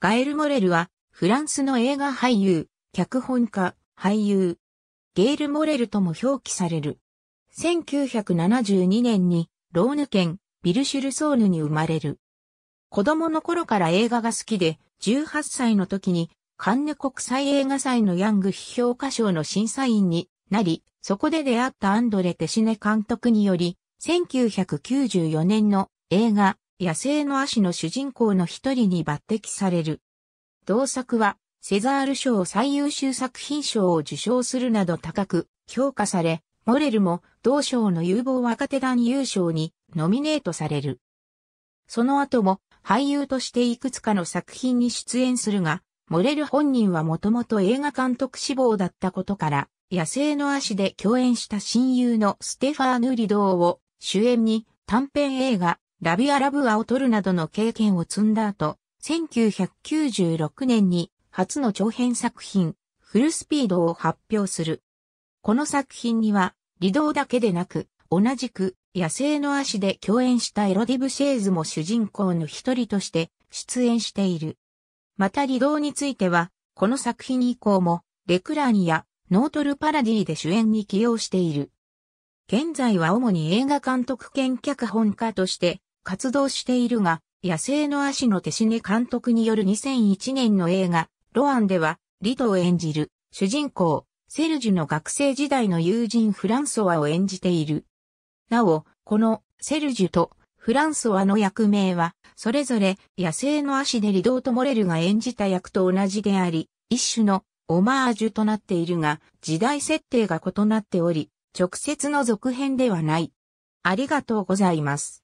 ガエル・モレルは、フランスの映画俳優、脚本家、俳優、ゲール・モレルとも表記される。1972年に、ローヌ県、ビルシュルソーヌに生まれる。子供の頃から映画が好きで、18歳の時に、カンヌ国際映画祭のヤング批評家賞の審査員になり、そこで出会ったアンドレ・テシネ監督により、1994年の映画、野生の足の主人公の一人に抜擢される。同作は、セザール賞最優秀作品賞を受賞するなど高く評価され、モレルも同賞の有望若手団優勝にノミネートされる。その後も俳優としていくつかの作品に出演するが、モレル本人はもともと映画監督志望だったことから、野生の足で共演した親友のステファーヌ・リドーを主演に短編映画ラビアラブアを取るなどの経験を積んだ後、1996年に初の長編作品、フルスピードを発表する。この作品には、リドだけでなく、同じく野生の足で共演したエロディブシェーズも主人公の一人として出演している。またリドについては、この作品以降も、レクラーニやノートルパラディで主演に起用している。現在は主に映画監督兼脚本家として活動しているが、野生の足の手しね監督による2001年の映画、ロアンでは、リトを演じる、主人公、セルジュの学生時代の友人フランソワを演じている。なお、この、セルジュと、フランソワの役名は、それぞれ、野生の足でリドート・モレルが演じた役と同じであり、一種の、オマージュとなっているが、時代設定が異なっており、直接の続編ではない。ありがとうございます。